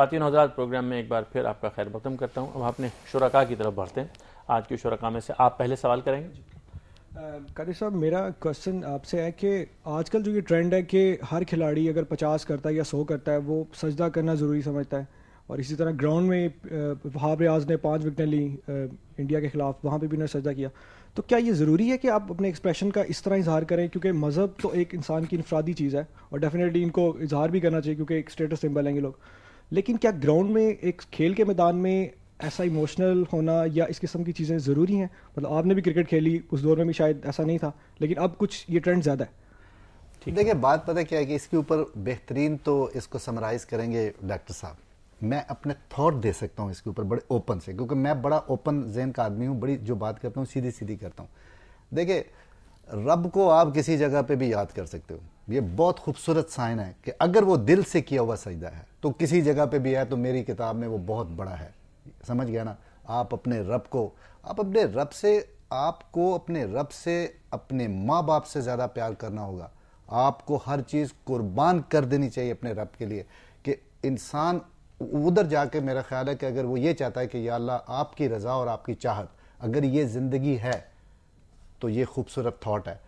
खातिन हजरात प्रोग्राम में एक बार फिर आपका खैर बकम करता हूँ अब आपने शुरा की तरफ बढ़ते हैं आज के शुरा में से आप पहले सवाल करेंगे कादिर साहब मेरा क्वेश्चन आपसे है कि आजकल जो ये ट्रेंड है कि हर खिलाड़ी अगर पचास करता है या सौ करता है वो सजदा करना ज़रूरी समझता है और इसी तरह ग्राउंड में वहाब रियाज ने पाँच विकटें ली इंडिया के खिलाफ वहाँ पे भी उन्होंने सजदा किया तो क्या ये ज़रूरी है कि आप अपने एक्सप्रेशन का इस तरह इजहार करें क्योंकि मज़हब तो एक इंसान की इनफरादी चीज़ है और डेफिनेटली इनको इजहार भी करना चाहिए क्योंकि एक स्टेटस सिंबल हैं ये लोग लेकिन क्या ग्राउंड में एक खेल के मैदान में ऐसा इमोशनल होना या इस किस्म की चीज़ें ज़रूरी हैं मतलब आपने भी क्रिकेट खेली उस दौर में भी शायद ऐसा नहीं था लेकिन अब कुछ ये ट्रेंड ज़्यादा है देखिए बात पता क्या है कि इसके ऊपर बेहतरीन तो इसको समराइज़ करेंगे डॉक्टर साहब मैं अपने थॉट दे सकता हूँ इसके ऊपर बड़े ओपन से क्योंकि मैं बड़ा ओपन जहन का आदमी हूँ बड़ी जो बात करता हूँ सीधी सीधी करता हूँ देखिए रब को आप किसी जगह पे भी याद कर सकते हो ये बहुत खूबसूरत साइन है कि अगर वो दिल से किया हुआ सजदा है तो किसी जगह पे भी है तो मेरी किताब में वो बहुत बड़ा है समझ गया ना आप अपने रब को आप अपने रब से आपको अपने रब से अपने माँ बाप से ज़्यादा प्यार करना होगा आपको हर चीज़ कुर्बान कर देनी चाहिए अपने रब के लिए कि इंसान उधर जाके मेरा ख्याल है कि अगर वो ये चाहता है कि या अल्लाह आपकी रज़ा और आपकी चाहत अगर ये ज़िंदगी है तो ये खूबसूरत थाट है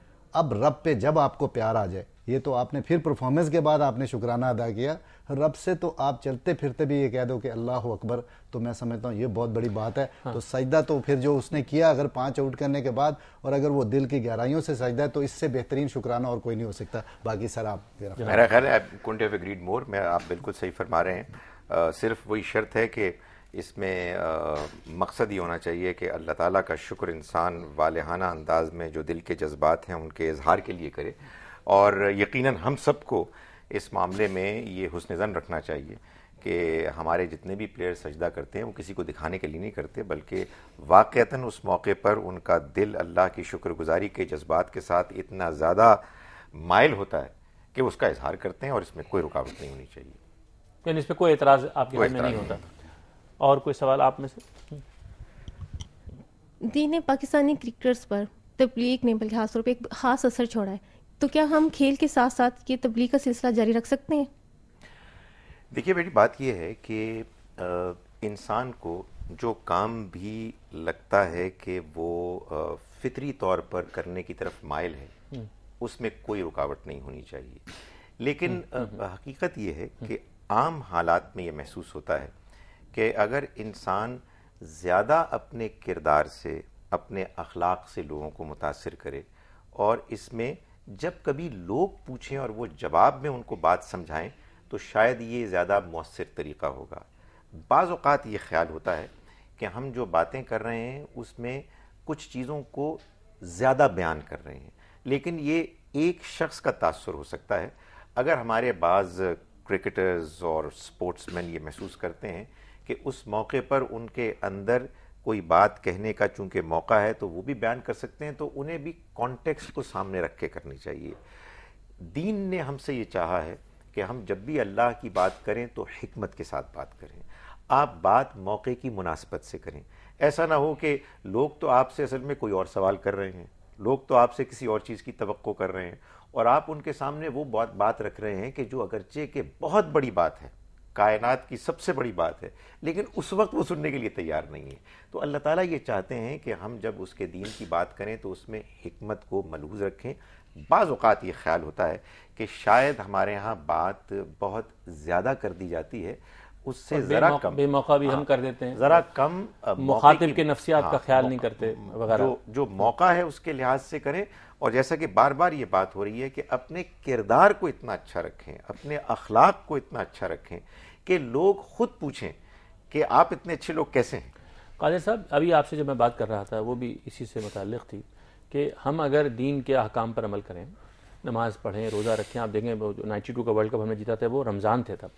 अब रब पे जब आपको प्यार आ जाए ये तो आपने फिर परफॉर्मेंस के बाद आपने शुक्राना अदा किया रब से तो आप चलते फिरते भी ये कह दो कि अल्लाह अकबर तो मैं समझता हूँ ये बहुत बड़ी बात है हाँ। तो सजदा तो फिर जो उसने किया अगर पाँच आउट करने के बाद और अगर वो दिल की गहराइयों से सजदा है तो इससे बेहतरीन शुक्राना और कोई नहीं हो सकता बाकी सर आप मेरा ख्याल है एग्रीड मोर मैं आप बिल्कुल सही फरमा रहे हैं सिर्फ वही शर्त है कि इसमें मकसद ये होना चाहिए कि अल्लाह ताला का शुक्र इंसान वालहाना अंदाज में जो दिल के जज्बात हैं उनके इजहार के लिए करे और यकीनन हम सबको इस मामले में ये हुसन ज़न रखना चाहिए कि हमारे जितने भी प्लेयर सजदा करते हैं वो किसी को दिखाने के लिए नहीं करते बल्कि वाक़ता उस मौके पर उनका दिल अल्लाह की शुक्रगुजारी के जज्बात के साथ इतना ज़्यादा मायल होता है कि उसका इजहार करते हैं और इसमें कोई रुकावट नहीं होनी चाहिए यानी इसमें कोई एतराज़ आपके कोई में नहीं होता और कोई सवाल आप में से दीन पाकिस्तानी क्रिकेटर्स पर तबलीग ने बल्कि खासतौर पर एक खास असर छोड़ा है तो क्या हम खेल के साथ साथ ये तबलीग का सिलसिला जारी रख सकते हैं देखिए बेटी बात यह है कि इंसान को जो काम भी लगता है कि वो फितरी तौर पर करने की तरफ माइल है हम्म। उसमें कोई रुकावट नहीं होनी चाहिए लेकिन हम्म, हम्म, हकीकत यह है कि आम हालात में यह महसूस होता है कि अगर इंसान ज़्यादा अपने किरदार से अपने अखलाक से लोगों को मुतासर करे और इसमें जब कभी लोग पूछें और वो जवाब में उनको बात समझाएं तो शायद ये ज़्यादा मौसर तरीका होगा बाज़ात ये ख्याल होता है कि हम जो बातें कर रहे हैं उसमें कुछ चीज़ों को ज़्यादा बयान कर रहे हैं लेकिन ये एक शख्स का तासर हो सकता है अगर हमारे बाज़ क्रिकेटर्स और स्पोर्ट्समैन ये महसूस करते हैं कि उस मौके पर उनके अंदर कोई बात कहने का चूंकि मौका है तो वो भी बयान कर सकते हैं तो उन्हें भी कॉन्टेक्स्ट को सामने रख के करनी चाहिए दीन ने हमसे ये चाहा है कि हम जब भी अल्लाह की बात करें तो हमत के साथ बात करें आप बात मौके की मुनासबत से करें ऐसा ना हो कि लोग तो आपसे असल में कोई और सवाल कर रहे हैं लोग तो आपसे किसी और चीज़ की तो कर रहे हैं और आप उनके सामने वो बात बात रख रहे हैं कि जो अगरचे के बहुत बड़ी बात है कायनात की सबसे बड़ी बात है लेकिन उस वक्त वो सुनने के लिए तैयार नहीं है तो अल्लाह ताला ये चाहते हैं कि हम जब उसके दीन की बात करें तो उसमें हमत को मलूज रखें बाज़ात ये ख्याल होता है कि शायद हमारे यहाँ बात बहुत ज़्यादा कर दी जाती है उससे ज़रा कम बेमौका भी हाँ, हम कर देते हैं ज़रा कम मुखातिब के नफसियात हाँ, का ख्याल नहीं करते वगैरह जो, जो मौका है उसके लिहाज से करें और जैसा कि बार बार ये बात हो रही है कि अपने किरदार को इतना अच्छा रखें अपने अखलाक को इतना अच्छा रखें कि लोग खुद पूछें कि आप इतने अच्छे लोग कैसे हैं कादिर साहब अभी आपसे जो मैं बात कर रहा था वो भी इसी से मुतल थी कि हम अगर दीन के अहकाम पर अमल करें नमाज पढ़ें रोज़ा रखें आप देखें जो नाइन्टी टू का वर्ल्ड कप हमने जीता था वो रमज़ान थे तब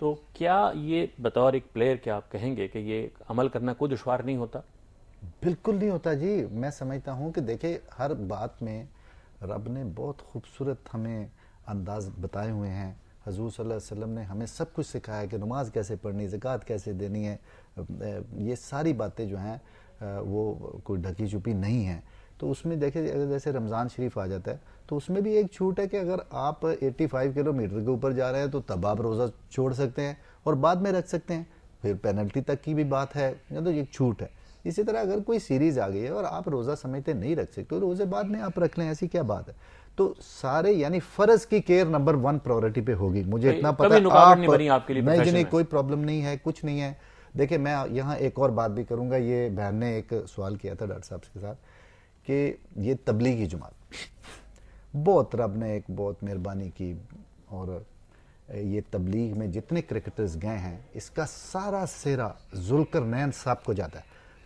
तो क्या ये बतौर एक प्लेयर क्या आप कहेंगे कि ये अमल करना कोई दुशवार नहीं होता बिल्कुल नहीं होता जी मैं समझता हूँ कि देखिए हर बात में रब ने बहुत खूबसूरत हमें अंदाज बताए हुए हैं हजूर सल्लल्लाहु वसल्लम ने हमें सब कुछ सिखाया कि नमाज़ कैसे पढ़नी ज़क़़त कैसे देनी है ये सारी बातें जो हैं वो कोई ढकी छुपी नहीं है तो उसमें देखें अगर जैसे रमज़ान शरीफ आ जाता है तो उसमें भी एक छूट है कि अगर आप 85 किलोमीटर के ऊपर जा रहे हैं तो तब आप रोज़ा छोड़ सकते हैं और बाद में रख सकते हैं फिर पेनल्टी तक की भी बात है मतलब या तो एक छूट है इसी तरह अगर कोई सीरीज आ गई है और आप रोज़ा समय पर नहीं रख सकते तो रोज़े बाद में आप रख लें ऐसी क्या बात है तो सारे यानी फर्ज की केयर नंबर वन प्रायोरिटी पे होगी मुझे इतना पता है आप, नहीं बनी आपके लिए नहीं जी नहीं कोई प्रॉब्लम नहीं है कुछ नहीं है देखिए मैं यहाँ एक और बात भी करूँगा ये बहन ने एक सवाल किया था डॉक्टर साहब के साथ कि ये तबलीगी जमात बहुत रब ने एक बहुत मेहरबानी की और ये तबलीग में जितने क्रिकेटर्स गए हैं इसका सारा सेरा जुलकर नैन साहब को जाता है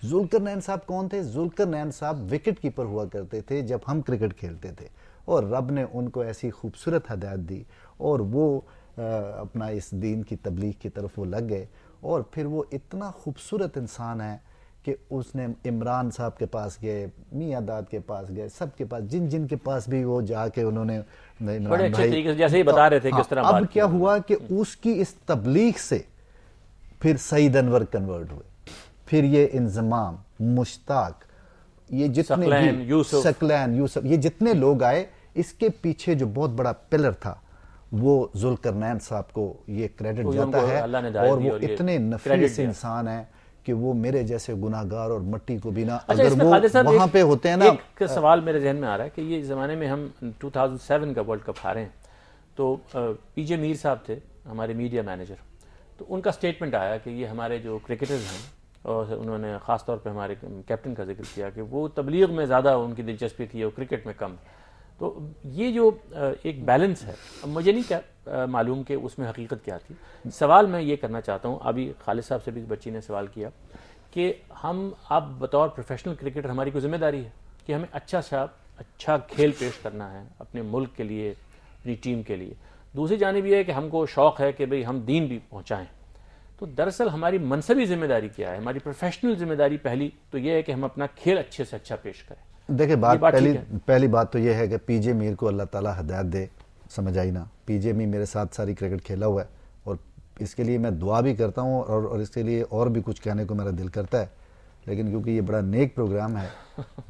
जुलकर नैन साहब कौन थे जुलकर नैन साहब विकेट कीपर हुआ करते थे जब हम क्रिकेट खेलते थे और रब ने उनको ऐसी खूबसूरत हदायत दी और वो आ, अपना इस दीन की तबलीग की तरफ वो लग गए और फिर वो इतना खूबसूरत इंसान है कि उसने इमरान साहब के पास गए मियाँ दाद के पास गए सब के पास जिन जिन के पास भी वो जाके उन्होंने जैसे ही बता रहे थे किस तरह हाँ, अब क्या हुआ कि उसकी इस तबलीग से फिर सईद अनवर कन्वर्ट हुए फिर ये इंजमाम मुश्ताक ये जितने सकलैन, भी यूसुफ सकलैन यूसुफ ये जितने लोग आए इसके पीछे जो बहुत बड़ा पिलर था वो जुलकर साहब को ये क्रेडिट जाता है और वो और इतने नफीस इंसान हैं कि वो मेरे जैसे गुनागार और मट्टी को बिना अच्छा, अगर वो वहां पे होते हैं ना एक आ, सवाल मेरे जहन में आ रहा है कि ये जमाने में हम 2007 का वर्ल्ड कप हारे हैं तो पीजे मीर साहब थे हमारे मीडिया मैनेजर तो उनका स्टेटमेंट आया कि ये हमारे जो क्रिकेटर्स हैं और उन्होंने ख़ास तौर पे हमारे कैप्टन का जिक्र किया कि वो तबलीग में ज़्यादा उनकी दिलचस्पी थी और क्रिकेट में कम तो ये जो एक बैलेंस है अब मुझे नहीं क्या मालूम कि उसमें हकीकत क्या थी सवाल मैं ये करना चाहता हूँ अभी खालिद साहब से भी बच्ची ने सवाल किया कि हम अब बतौर प्रोफेशनल क्रिकेटर हमारी को जिम्मेदारी है कि हमें अच्छा सा अच्छा खेल पेश करना है अपने मुल्क के लिए अपनी टीम के लिए दूसरी जानब यह है कि हमको शौक़ है कि भाई हम दीन भी पहुँचाएँ तो दरअसल हमारी मनसबी जिम्मेदारी क्या है हमारी प्रोफेशनल जिम्मेदारी पहली तो यह है कि हम अपना खेल अच्छे से अच्छा पेश करें देखिए बात, बात पहली पहली बात तो यह है कि पीजे मीर को अल्लाह ताला हदायत दे समझ आई ना पीजे मीर मेरे साथ सारी क्रिकेट खेला हुआ है और इसके लिए मैं दुआ भी करता हूँ और, और इसके लिए और भी कुछ कहने को मेरा दिल करता है लेकिन क्योंकि ये बड़ा नेक प्रोग्राम है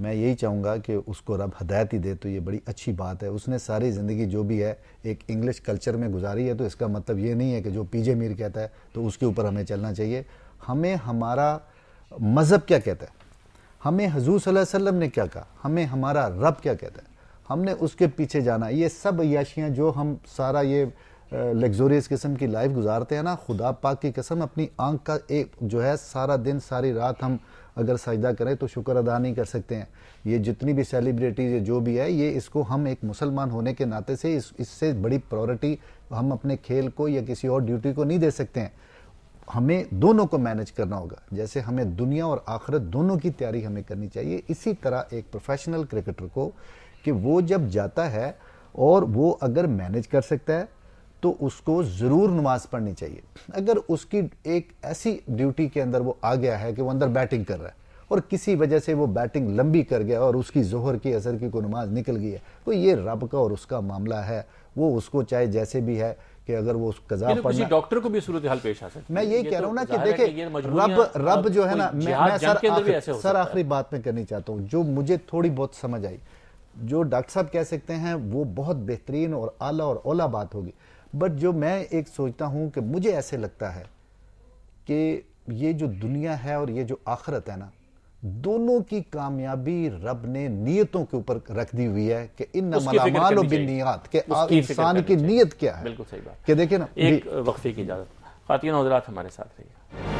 मैं यही चाहूँगा कि उसको रब हदायत ही दे तो ये बड़ी अच्छी बात है उसने सारी ज़िंदगी जो भी है एक इंग्लिश कल्चर में गुजारी है तो इसका मतलब ये नहीं है कि जो पीजे मीर कहता है तो उसके ऊपर हमें चलना चाहिए हमें हमारा मज़हब क्या कहता है हमें हजूर वसल्लम ने क्या कहा हमें हमारा रब क्या कहता है हमने उसके पीछे जाना ये सब याशियाँ जो हम सारा ये लग्जोरियस किस्म की लाइफ गुजारते हैं ना खुदा पाक की कसम अपनी आंख का एक जो है सारा दिन सारी रात हम अगर सजदा करें तो शुक्र अदा नहीं कर सकते हैं ये जितनी भी सेलिब्रिटीज़ जो भी है ये इसको हम एक मुसलमान होने के नाते से इस इससे बड़ी प्रायोरिटी हम अपने खेल को या किसी और ड्यूटी को नहीं दे सकते हैं हमें दोनों को मैनेज करना होगा जैसे हमें दुनिया और आखिरत दोनों की तैयारी हमें करनी चाहिए इसी तरह एक प्रोफेशनल क्रिकेटर को कि वो जब जाता है और वो अगर मैनेज कर सकता है तो उसको ज़रूर नमाज पढ़नी चाहिए अगर उसकी एक ऐसी ड्यूटी के अंदर वो आ गया है कि वो अंदर बैटिंग कर रहा है और किसी वजह से वो बैटिंग लंबी कर गया और उसकी जोहर की असर की कोई नमाज निकल गई है तो ये रब का और उसका मामला है वो उसको चाहे जैसे भी है कि अगर वो कजा तो पढ़ना डॉक्टर को भी सूरत हाल पेश आ सकती मैं यही कह रहा तो हूँ ना कि देखे रब रब जो है ना मैं सर सर आखिरी बात में करनी चाहता हूँ जो मुझे थोड़ी बहुत समझ आई जो डॉक्टर साहब कह सकते हैं वो बहुत बेहतरीन और आला और ओला बात होगी बट जो मैं एक सोचता हूँ कि मुझे ऐसे लगता है कि ये जो दुनिया है और ये जो आखरत है ना दोनों की कामयाबी रब ने नियतों के ऊपर रख दी हुई है कि इन नमालो बिनियात के इंसान की नीयत क्या है बिल्कुल सही बात कि देखिए ना एक वक्फे की इजाजत खातिन हजरात हमारे साथ रहिए